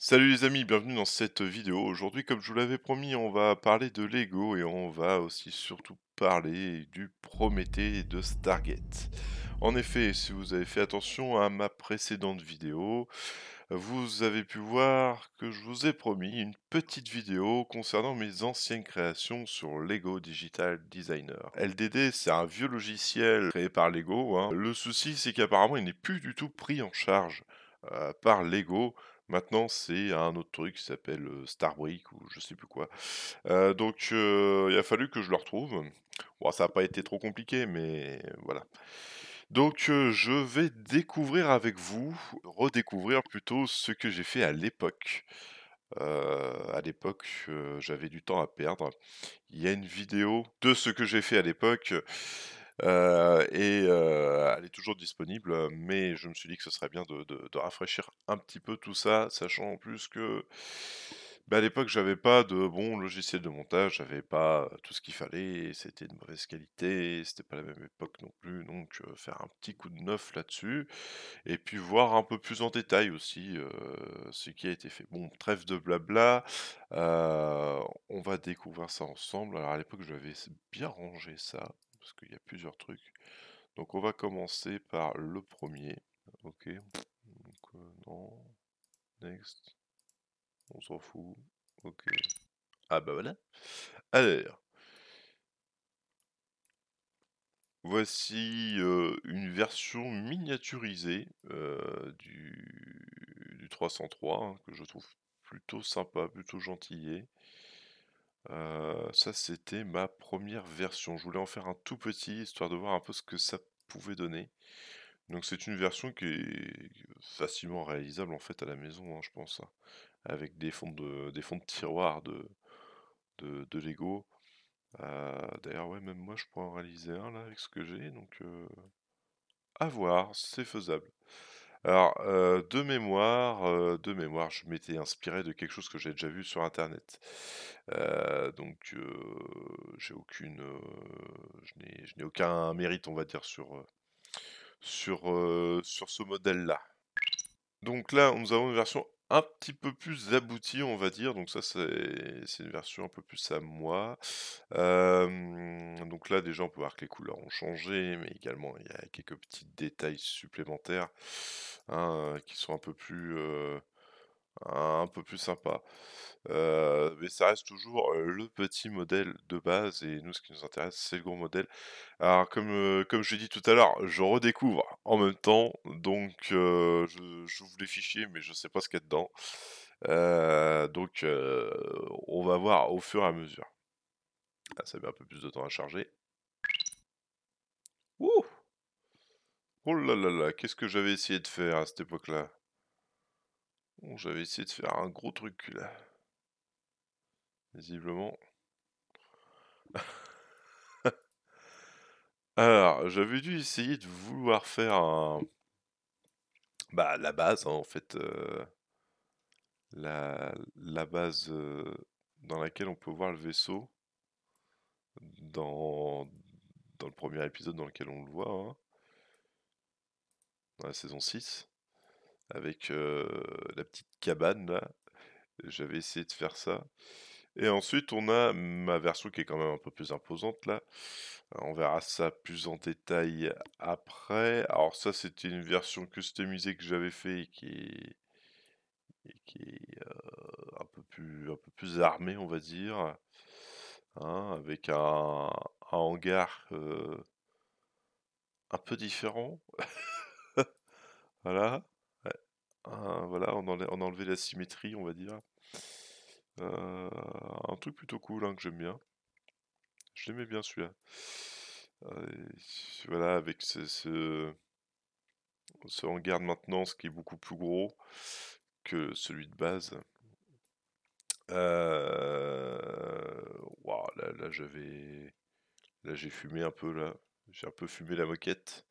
Salut les amis, bienvenue dans cette vidéo. Aujourd'hui, comme je vous l'avais promis, on va parler de Lego et on va aussi surtout parler du Prométhée de Stargate. En effet, si vous avez fait attention à ma précédente vidéo, vous avez pu voir que je vous ai promis une petite vidéo concernant mes anciennes créations sur Lego Digital Designer. LDD, c'est un vieux logiciel créé par Lego. Hein. Le souci, c'est qu'apparemment, il n'est plus du tout pris en charge euh, par Lego Maintenant, c'est un autre truc qui s'appelle Starbrick ou je sais plus quoi. donc, il a fallu que je le retrouve. Bon, ça n'a pas été trop compliqué, mais voilà. Donc, je vais découvrir avec vous, redécouvrir plutôt ce que j'ai fait à l'époque. à l'époque, j'avais du temps à perdre. Il y a une vidéo de ce que j'ai fait à l'époque. Euh, et euh, elle est toujours disponible, euh, mais je me suis dit que ce serait bien de, rafraîchir un petit peu tout ça, sachant en plus que bah, à l'époque j'avais pas de bon logiciel de montage, j'avais pas tout ce qu'il fallait, c'était de mauvaise qualité, c'était pas la même époque non plus, donc faire un petit coup de neuf là-dessus, et puis voir un peu plus en détail aussi ce qui a été fait. Bon, trêve de blabla, on va découvrir ça ensemble. Alors à l'époque j'avais bien rangé ça parce qu'il y a plusieurs trucs. Donc on va commencer par le premier. Ok. Donc, euh, non. Next. On s'en fout. Ok. Ah bah voilà. Alors. Voici euh, une version miniaturisée euh, du, 303 hein, que je trouve plutôt sympa, plutôt gentillet. Euh, ça, c'était ma première version. Je voulais en faire un tout petit, histoire de voir un peu ce que ça pouvait donner. Donc c'est une version qui est facilement réalisable, en fait, à la maison, hein, je pense, hein, avec des fonds de des fonds de tiroirs de de Lego. Euh, d'ailleurs, ouais, même moi, je pourrais en réaliser un, là, avec ce que j'ai, donc euh, à voir, c'est faisable. Alors, euh, de mémoire, euh, de mémoire, je m'étais inspiré de quelque chose que j'ai déjà vu sur internet. Euh, donc, j'ai aucune, je n'ai aucun mérite, on va dire, sur, sur, sur ce modèle-là. Donc là, nous avons une version un petit peu plus abouti, on va dire. Donc ça, c'est une version un peu plus à moi. donc là, déjà, on peut voir que les couleurs ont changé, mais également, il y a quelques petits détails supplémentaires hein, qui sont un peu plus un peu plus sympa. mais ça reste toujours le petit modèle de base et nous ce qui nous intéresse c'est le gros modèle. Alors comme, comme je l'ai dit tout à l'heure, je redécouvre en même temps, donc je j'ouvre les fichiers mais je ne sais pas ce qu'il y a dedans. donc on va voir au fur et à mesure. Ah, ça met un peu plus de temps à charger. Ouh oh là là là, qu'est-ce que j'avais essayé de faire à cette époque-là Bon, j'avais essayé de faire un gros truc là. Visiblement. Alors, j'avais dû essayer de vouloir faire bah, la base, hein, en fait. Euh, la... base euh, dans laquelle on peut voir le vaisseau. Dans, le premier épisode dans lequel on le voit. Hein. Dans la saison 6 avec la petite cabane là. J'avais essayé de faire ça. Et ensuite, on a ma version qui est quand même un peu plus imposante là. On verra ça plus en détail après. Alors ça, c'était une version customisée que j'avais fait qui est, un, peu plus, un peu plus armée, on va dire. Hein, avec un, hangar un peu différent. voilà. Ah, voilà, on, a enlevé la symétrie, on va dire. Euh, un truc plutôt cool hein, que j'aime bien. Je l'aimais bien celui-là. Euh, voilà, avec ce, ce, hangar de maintenance qui est beaucoup plus gros que celui de base. Euh, là, là j'avais. Là j'ai fumé un peu là. J'ai un peu fumé la moquette.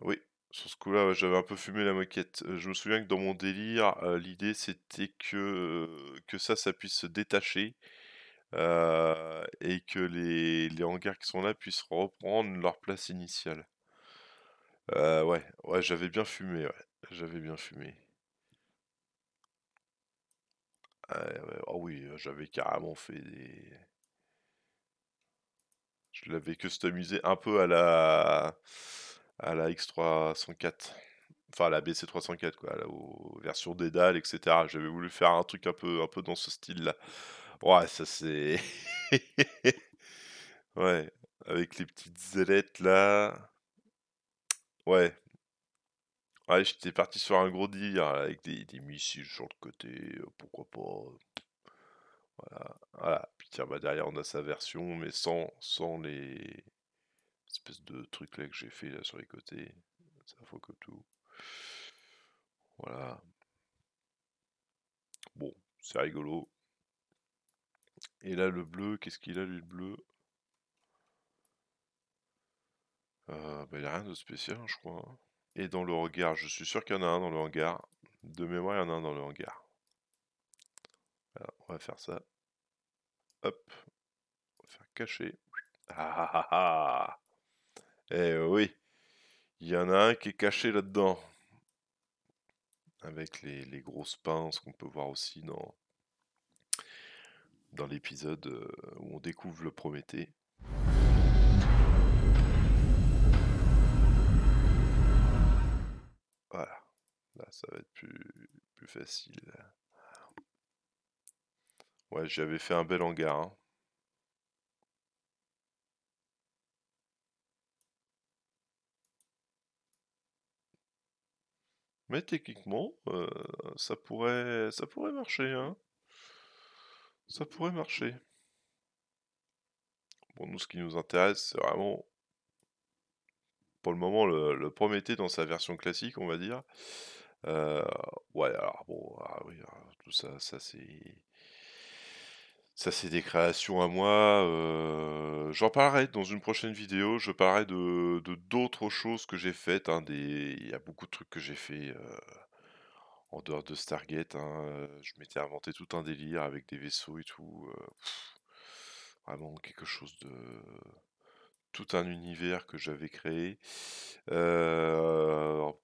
Oui, sur ce coup-là, j'avais un peu fumé la moquette. Euh, je me souviens que dans mon délire, euh, l'idée c'était que, que ça, ça puisse se détacher euh, et que les, hangars qui sont là puissent reprendre leur place initiale. ouais, ouais, j'avais bien fumé, J'avais bien fumé. Oh oui, j'avais carrément fait des... Je l'avais customisé un peu à la à la X304 enfin la BC304 quoi, la version dalles, etc. J'avais voulu faire un truc un peu, un peu dans ce style-là. Ouais, ça c'est, ouais, avec les petites ailettes là, ouais. Ouais, j'étais parti sur un gros deal avec des, des, missiles sur le côté, euh, pourquoi pas. Euh, voilà, voilà. Puis tiens, bah, derrière on a sa version, mais sans, sans les, espèce de truc là que j'ai fait là sur les côtés. Ça faut que tout. Voilà. Bon, c'est rigolo. Et là, le bleu, qu'est-ce qu'il a, lui, le bleu euh, bah, Il n'y a rien de spécial, je crois. Hein. Et dans le regard, je suis sûr qu'il y en a un dans le hangar. De mémoire, il y en a un dans le hangar. Alors, on va faire ça. Hop. On va faire cacher. Ah ah, ah, ah. Eh oui, il y en a un qui est caché là-dedans. Avec les, grosses pinces qu'on peut voir aussi dans, dans l'épisode euh, où on découvre le Prométhée. Voilà, là ça va être plus, plus facile. Ouais, j'avais fait un bel hangar. Hein. Mais techniquement, euh, ça, pourrait, ça pourrait marcher. Hein ça pourrait marcher. Bon, nous, ce qui nous intéresse, c'est vraiment, pour le moment, le, le dans sa version classique, on va dire. Euh, ouais, alors bon, ah oui, ah, tout ça, ça c'est ça, c'est des créations à moi. Euh, j'en parlerai dans une prochaine vidéo. Je parlerai de d'autres choses que j'ai faites. Hein, il y a beaucoup de trucs que j'ai fait euh, en dehors de Stargate. Hein, euh, je m'étais inventé tout un délire avec des vaisseaux et tout. vraiment quelque chose de tout un univers que j'avais créé. en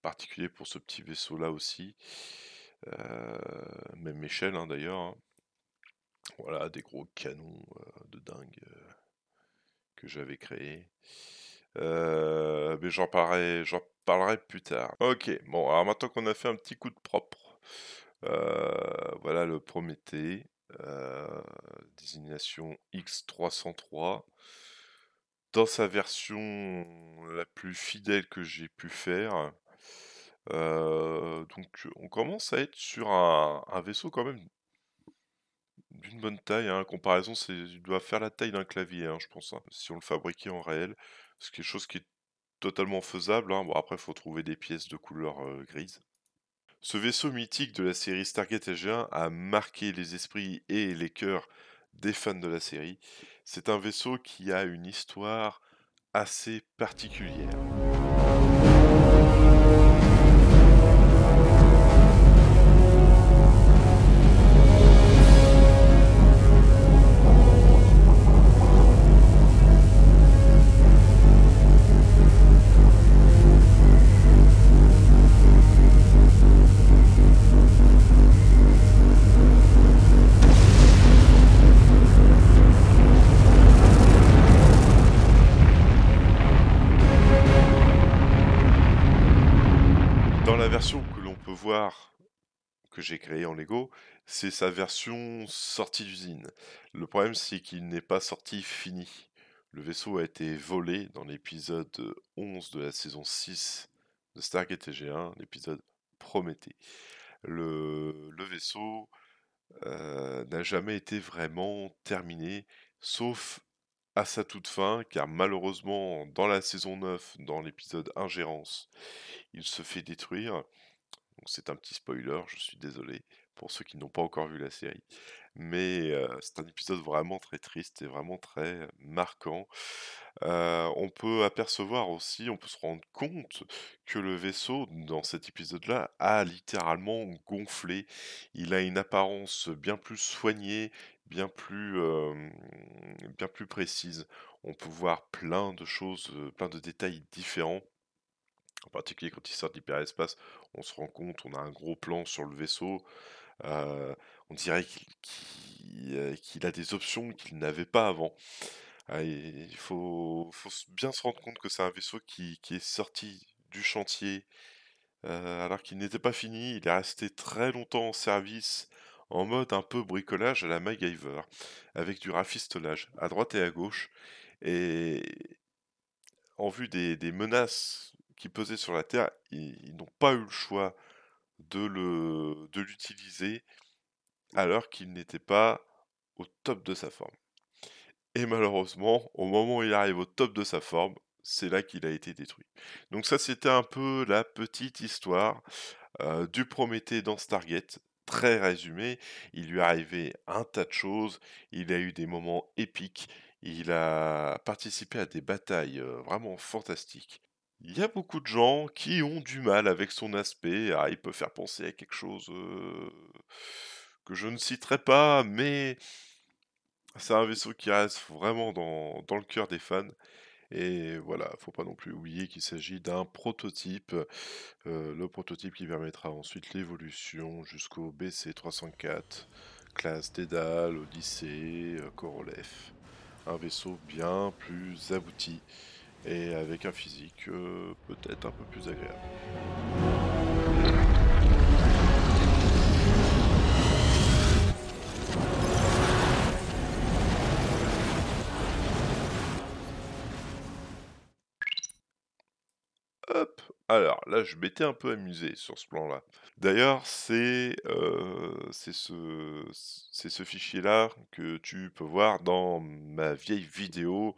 particulier pour ce petit vaisseau-là aussi. même échelle hein, d'ailleurs. Voilà, des gros canons euh, de dingue euh, que j'avais créés. Euh, mais j'en parlerai, j'en parlerai plus tard. Ok, bon, alors maintenant qu'on a fait un petit coup de propre, voilà le Prométhée. désignation X303. Dans sa version la plus fidèle que j'ai pu faire, donc on commence à être sur un, vaisseau quand même d'une bonne taille. Hein. comparaison, c'est il doit faire la taille d'un clavier, hein, je pense, hein, si on le fabriquait en réel. C'est quelque chose qui est totalement faisable. Hein. Bon, après, il faut trouver des pièces de couleur grise. Ce vaisseau mythique de la série Stargate SG-1 a marqué les esprits et les cœurs des fans de la série. C'est un vaisseau qui a une histoire assez particulière. Dans la version que l'on peut voir, que j'ai créée en Lego, c'est sa version sortie d'usine. Le problème, c'est qu'il n'est pas sorti fini. Le vaisseau a été volé dans l'épisode 11 de la saison 6 de Stargate TG1, l'épisode Prométhée. Le, vaisseau euh, n'a jamais été vraiment terminé, sauf à sa toute fin, car malheureusement, dans la saison 9, dans l'épisode Ingérence, il se fait détruire. c'est un petit spoiler, je suis désolé pour ceux qui n'ont pas encore vu la série. Mais euh, c'est un épisode vraiment très triste et vraiment très marquant. Euh, on peut apercevoir aussi, on peut se rendre compte que le vaisseau, dans cet épisode-là, a littéralement gonflé. Il a une apparence bien plus soignée bien plus, bien plus précise. On peut voir plein de choses, plein de détails différents. En particulier quand il sort de l'hyperespace, on se rend compte, on a un gros plan sur le vaisseau. on dirait qu'il a des options qu'il n'avait pas avant. Ah, il faut, faut, bien se rendre compte que c'est un vaisseau qui, qui, est sorti du chantier alors qu'il n'était pas fini. Il est resté très longtemps en service en mode un peu bricolage à la MacGyver, avec du rafistolage à droite et à gauche, et en vue des, menaces qui pesaient sur la Terre, ils, n'ont pas eu le choix de l'utiliser de alors qu'il n'était pas au top de sa forme. Et malheureusement, au moment où il arrive au top de sa forme, c'est là qu'il a été détruit. Donc ça, c'était un peu la petite histoire euh, du Prométhée dans Stargate très résumé, il lui est arrivé un tas de choses, il a eu des moments épiques, il a participé à des batailles vraiment fantastiques. Il y a beaucoup de gens qui ont du mal avec son aspect, ah, il peut faire penser à quelque chose que je ne citerai pas, mais c'est un vaisseau qui reste vraiment dans, dans le cœur des fans. Et voilà, faut pas non plus oublier qu'il s'agit d'un prototype, euh, le prototype qui permettra ensuite l'évolution jusqu'au BC-304, classe Dédale, Odyssée, Korolev. Euh, un vaisseau bien plus abouti et avec un physique euh, peut-être un peu plus agréable. Alors là, je m'étais un peu amusé sur ce plan-là. D'ailleurs, c'est euh, ce, ce fichier-là que tu peux voir dans ma vieille vidéo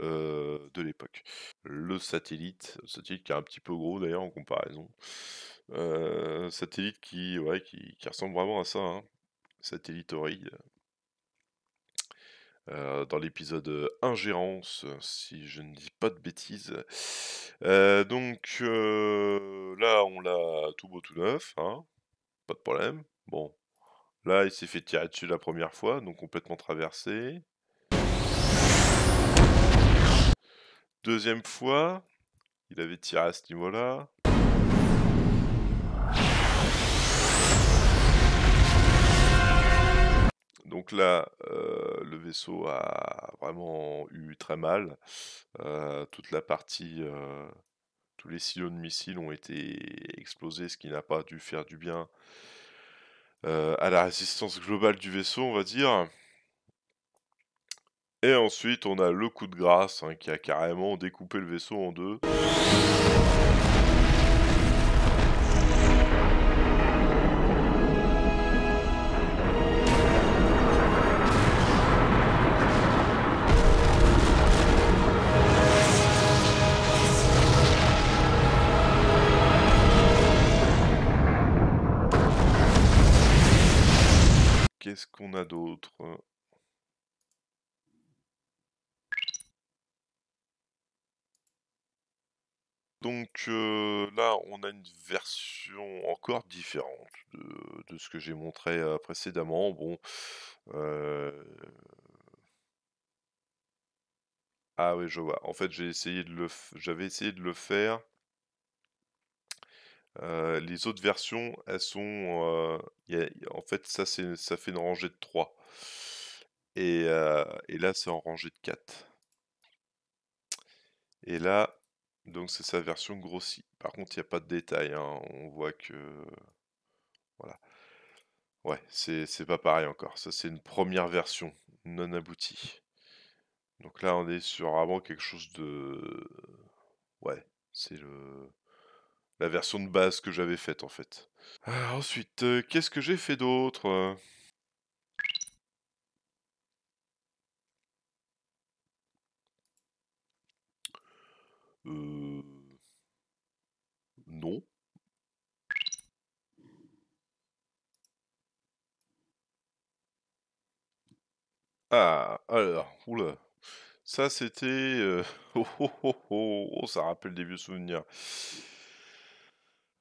euh, de l'époque. Le satellite, le satellite qui est un petit peu gros d'ailleurs en comparaison. Euh, satellite qui, qui, qui, ressemble vraiment à ça, hein. satellite horrible. Euh, dans l'épisode euh, Ingérence, euh, si je ne dis pas de bêtises. donc là, on l'a tout beau, tout neuf, hein, pas de problème. Bon, là, il s'est fait tirer dessus la première fois, donc complètement traversé. Deuxième fois, il avait tiré à ce niveau-là. Donc là, euh, le vaisseau a vraiment eu très mal. Euh, toute la partie, euh, tous les silos de missiles ont été explosés, ce qui n'a pas dû faire du bien à la résistance globale du vaisseau, on va dire. Et ensuite, on a le coup de grâce hein, qui a carrément découpé le vaisseau en deux. Donc là, on a une version encore différente de, ce que j'ai montré précédemment. Bon, ah oui, je vois. En fait, j'ai essayé de le, j'avais essayé de le faire. les autres versions, elles sont, en fait, ça ça fait une rangée de 3. Et, et là, c'est en rangée de 4. Et là, donc c'est sa version grossie. Par contre, il n'y a pas de détails. Hein. On voit que. Voilà. Ouais, c'est pas pareil encore. Ça, c'est une première version non aboutie. Donc là, on est sur avant quelque chose de. Ouais, c'est le. La version de base que j'avais faite en fait. Ah, ensuite, euh, qu'est-ce que j'ai fait d'autre Euh, ah, alors, oula. Ça, c'était... Euh, oh, oh, oh, ça rappelle des vieux souvenirs.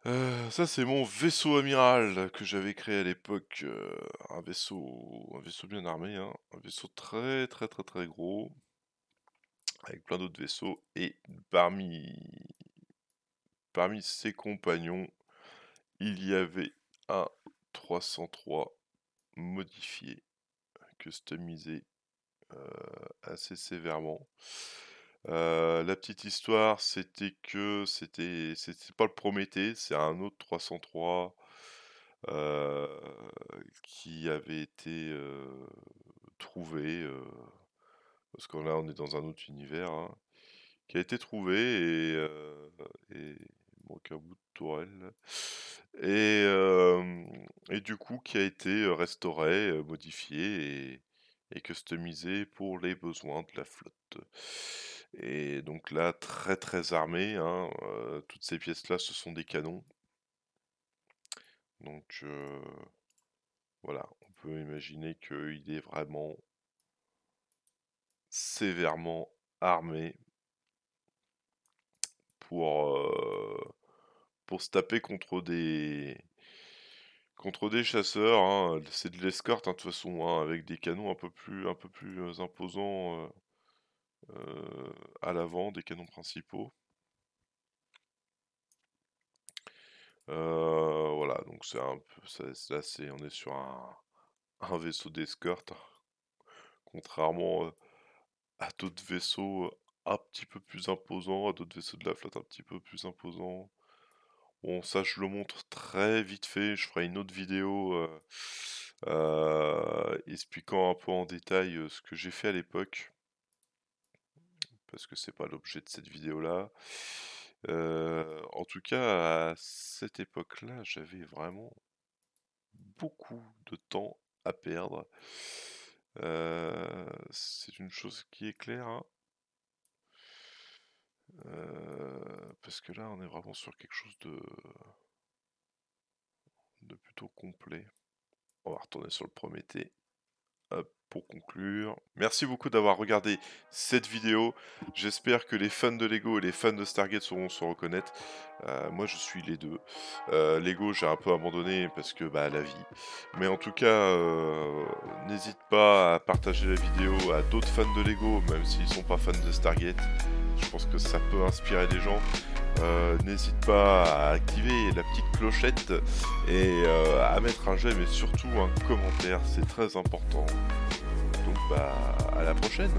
Euh, ça, c'est mon vaisseau amiral que j'avais créé à l'époque. Euh, un vaisseau, un vaisseau bien armé, hein. un vaisseau très, très, très, très gros, avec plein d'autres vaisseaux. Et parmi Parmi ses compagnons, il y avait un 303 modifié, customisé euh, assez sévèrement. Euh, la petite histoire, c'était que c'était c'était pas le Prométhée, c'est un autre 303 euh, qui avait été trouvé parce qu'on là on est dans un autre univers hein, qui a été trouvé et donc un bout de tourelle. Et, du coup, qui a été restauré, modifié et, customisé pour les besoins de la flotte. Et donc là, très très armé, hein, toutes ces pièces-là, ce sont des canons. Donc voilà, on peut imaginer qu'il est vraiment sévèrement armé, pour, euh, pour se taper contre des, contre des chasseurs. Hein. C'est de l'escorte, hein, de toute façon, hein, avec des canons un peu plus, un peu plus imposants euh, euh, à l'avant, des canons principaux. voilà, donc c'est un peu. là, on est sur un, un vaisseau d'escorte. Contrairement à d'autres vaisseaux un petit peu plus imposant, à d'autres vaisseaux de la flotte un petit peu plus imposant. Bon, ça, je le montre très vite fait. Je ferai une autre vidéo expliquant un peu en détail ce que j'ai fait à l'époque. Parce que c'est pas l'objet de cette vidéo-là. en tout cas, à cette époque-là, j'avais vraiment beaucoup de temps à perdre. c'est une chose qui est claire. Hein. Euh, parce que là, on est vraiment sur quelque chose de, de plutôt complet. On va retourner sur le premier T pour conclure, merci beaucoup d'avoir regardé cette vidéo. J'espère que les fans de Lego et les fans de Stargate sauront se reconnaître. Euh, moi, je suis les deux. Euh, Lego, j'ai un peu abandonné parce que bah, la vie. Mais en tout cas, n'hésite pas à partager la vidéo à d'autres fans de Lego, même s'ils ne sont pas fans de Stargate. Je pense que ça peut inspirer les gens. Euh, n'hésite pas à activer la petite clochette et euh, à mettre un j'aime et surtout un commentaire, c'est très important. Donc bah à la prochaine.